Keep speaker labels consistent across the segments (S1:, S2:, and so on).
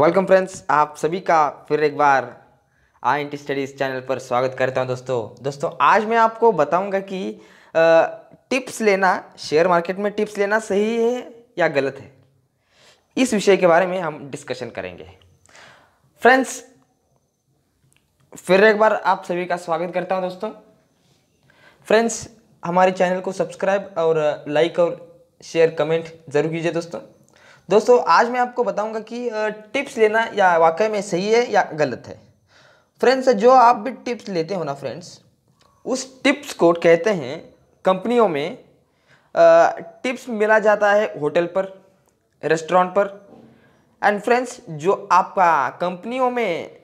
S1: welcome friends आप सभी का फिर एक बार आई एन स्टडीज़ चैनल पर स्वागत करता हूं दोस्तों दोस्तों आज मैं आपको बताऊंगा कि आ, टिप्स लेना शेयर मार्केट में टिप्स लेना सही है या गलत है इस विषय के बारे में हम डिस्कशन करेंगे फ्रेंड्स फिर एक बार आप सभी का स्वागत करता हूं दोस्तों फ्रेंड्स हमारे चैनल को सब्सक्राइब और लाइक और शेयर कमेंट ज़रूर कीजिए दोस्तों दोस्तों आज मैं आपको बताऊंगा कि टिप्स लेना या वाकई में सही है या गलत है फ्रेंड्स जो आप भी टिप्स लेते हो ना फ्रेंड्स उस टिप्स को कहते हैं कंपनियों में टिप्स मिला जाता है होटल पर रेस्टोरेंट पर एंड फ्रेंड्स जो आपका कंपनियों में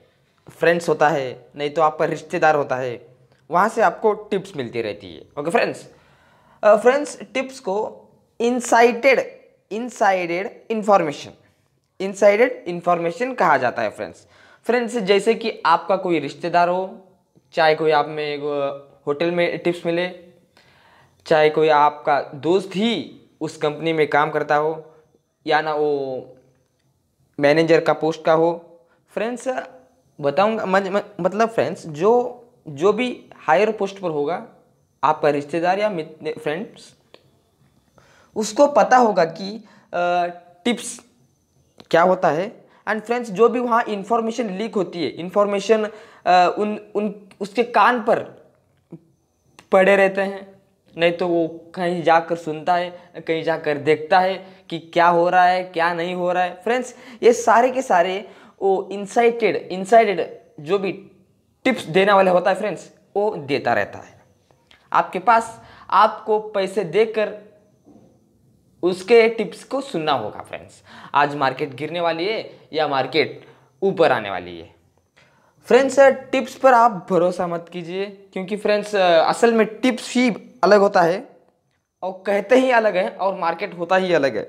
S1: फ्रेंड्स होता है नहीं तो आपका रिश्तेदार होता है वहाँ से आपको टिप्स मिलती रहती है ओके फ्रेंड्स फ्रेंड्स टिप्स को insighted insided information insided information कहा जाता है फ्रेंड्स फ्रेंड्स जैसे कि आपका कोई रिश्तेदार हो चाहे कोई आप में एक होटल में टिप्स मिले चाहे कोई आपका दोस्त ही उस कंपनी में काम करता हो या ना वो मैनेजर का पोस्ट का हो फ्रेंड्स बताऊंगा मतलब फ्रेंड्स जो जो भी हायर पोस्ट पर होगा आपका रिश्तेदार या फ्रेंड्स उसको पता होगा कि टिप्स क्या होता है एंड फ्रेंड्स जो भी वहाँ इन्फॉर्मेशन लीक होती है इन्फॉर्मेशन उन उन उसके कान पर पड़े रहते हैं नहीं तो वो कहीं जाकर सुनता है कहीं जाकर देखता है कि क्या हो रहा है क्या नहीं हो रहा है फ्रेंड्स ये सारे के सारे वो इंसाइटेड इंसाइटेड जो भी टिप्स देने वाले होता है फ्रेंड्स वो देता रहता है आपके पास आपको पैसे देकर उसके टिप्स को सुनना होगा फ्रेंड्स आज मार्केट गिरने वाली है या मार्केट ऊपर आने वाली है फ्रेंड्स टिप्स पर आप भरोसा मत कीजिए क्योंकि फ्रेंड्स असल में टिप्स ही अलग होता है और कहते ही अलग है और मार्केट होता ही अलग है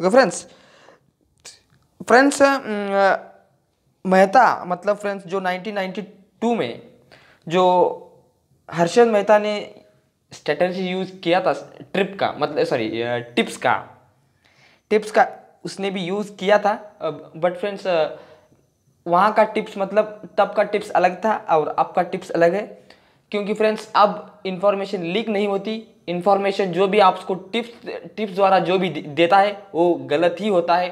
S1: ओके फ्रेंड्स फ्रेंड्स मेहता मतलब फ्रेंड्स जो 1992 में जो हर्षद मेहता ने स्ट्रेटर्जी यूज़ किया था ट्रिप का मतलब सॉरी टिप्स का टिप्स का उसने भी यूज़ किया था बट फ्रेंड्स वहाँ का टिप्स मतलब तब का टिप्स अलग था और अब का टिप्स अलग है क्योंकि फ्रेंड्स अब इन्फॉर्मेशन लीक नहीं होती इन्फॉर्मेशन जो भी आपको टिप्स टिप्स द्वारा जो भी देता है वो गलत ही होता है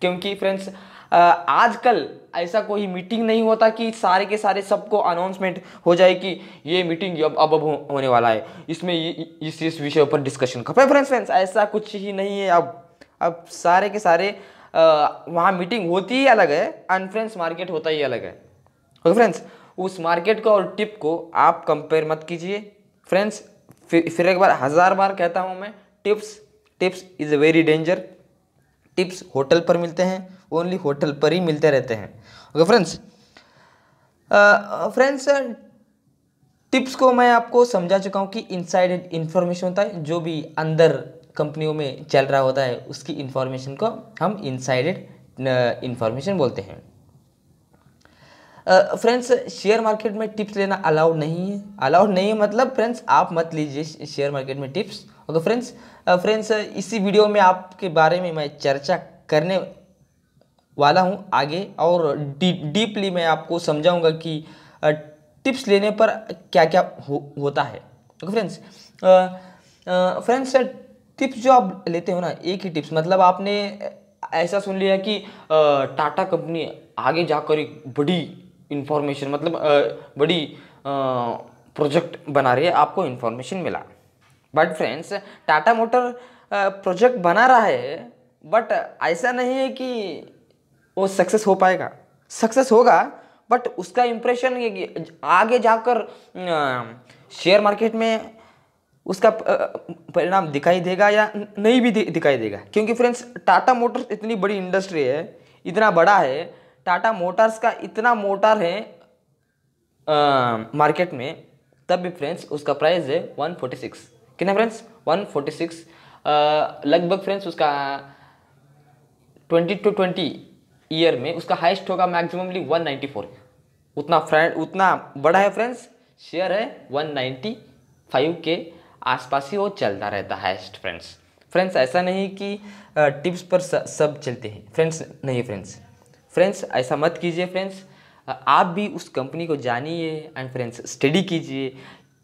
S1: क्योंकि फ्रेंड्स आजकल ऐसा कोई मीटिंग नहीं होता कि सारे के सारे सबको अनाउंसमेंट हो जाए कि ये मीटिंग अब अब हो, होने वाला है इसमें इस इस विषय पर डिस्कशन खपे फ्रेंड्स फ्रेंड्स ऐसा कुछ ही नहीं है अब अब सारे के सारे वहाँ मीटिंग होती ही अलग है एंड फ्रेंड्स मार्केट होता ही अलग है ओके फ्रेंड्स उस मार्केट को और टिप को आप कंपेयर मत कीजिए फ्रेंड्स फिर फिर एक बार हज़ार बार कहता हूँ मैं tips tips is a very danger tips hotel पर मिलते हैं ओनली होटल पर ही मिलते रहते हैं ओके फ्रेंड्स फ्रेंड्स टिप्स को मैं आपको समझा चुका हूँ कि इनसाइड इन्फॉर्मेशन होता है जो भी अंदर कंपनियों में चल रहा होता है उसकी इन्फॉर्मेशन को हम इनसाइडेड इन्फॉर्मेशन बोलते हैं फ्रेंड्स शेयर मार्केट में टिप्स लेना अलाउड नहीं है अलाउड नहीं है मतलब फ्रेंड्स आप मत लीजिए शेयर मार्केट में टिप्स ओके फ्रेंड्स फ्रेंड्स इसी वीडियो में आपके बारे में मैं चर्चा करने वाला हूँ आगे और डीपली मैं आपको समझाऊँगा कि टिप्स लेने पर क्या क्या हो होता है ओके फ्रेंड्स फ्रेंड्स टिप्स जो आप लेते हो ना एक ही टिप्स मतलब आपने ऐसा सुन लिया कि टाटा कंपनी आगे जाकर एक बड़ी इन्फॉर्मेशन मतलब आ, बड़ी प्रोजेक्ट बना रही है आपको इन्फॉर्मेशन मिला but friends Tata motor project बना रहा है बट ऐसा नहीं है कि वो सक्सेस हो पाएगा सक्सेस होगा बट उसका इम्प्रेशन आगे जाकर शेयर मार्केट में उसका परिणाम दिखाई देगा या नहीं भी दिखाई देगा क्योंकि फ्रेंड्स टाटा मोटर्स इतनी बड़ी इंडस्ट्री है इतना बड़ा है टाटा मोटर्स का इतना मोटर है आ, मार्केट में तब भी फ्रेंड्स उसका प्राइस है 146 कितना फ्रेंड्स 146 लगभग फ्रेंड्स उसका 20 टू 20 ईयर में उसका हाइस्ट होगा मैक्सिममली 194 उतना फ्रेंड उतना बड़ा है फ्रेंड्स शेयर है 195 के आसपास ही वो चलता रहता है हाइस्ट फ्रेंड्स फ्रेंड्स ऐसा नहीं कि टिप्स पर सब चलते हैं फ्रेंड्स नहीं फ्रेंड्स फ्रेंड्स ऐसा मत कीजिए फ्रेंड्स आप भी उस कंपनी को जानिए एंड फ्रेंड्स स्टडी कीजिए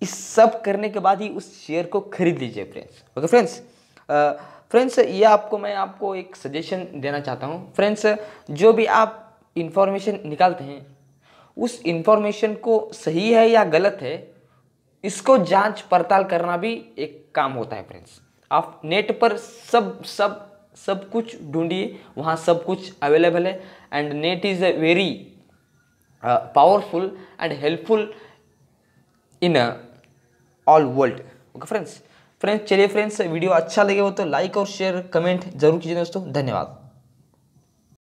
S1: इस सब करने के बाद ही उस शेयर को खरीद लीजिए फ्रेंड्स ओके फ्रेंड्स फ्रेंड्स ये आपको मैं आपको एक सजेशन देना चाहता हूँ फ्रेंड्स जो भी आप इन्फॉर्मेशन निकालते हैं उस इन्फॉर्मेशन को सही है या गलत है इसको जांच पड़ताल करना भी एक काम होता है फ्रेंड्स आप नेट पर सब सब सब कुछ ढूंढिए वहाँ सब कुछ अवेलेबल है and net is a very powerful and helpful in all world okay friends friends चलिए फ्रेंड्स वीडियो अच्छा लगे हो तो लाइक और शेयर कमेंट जरूर कीजिए दोस्तों धन्यवाद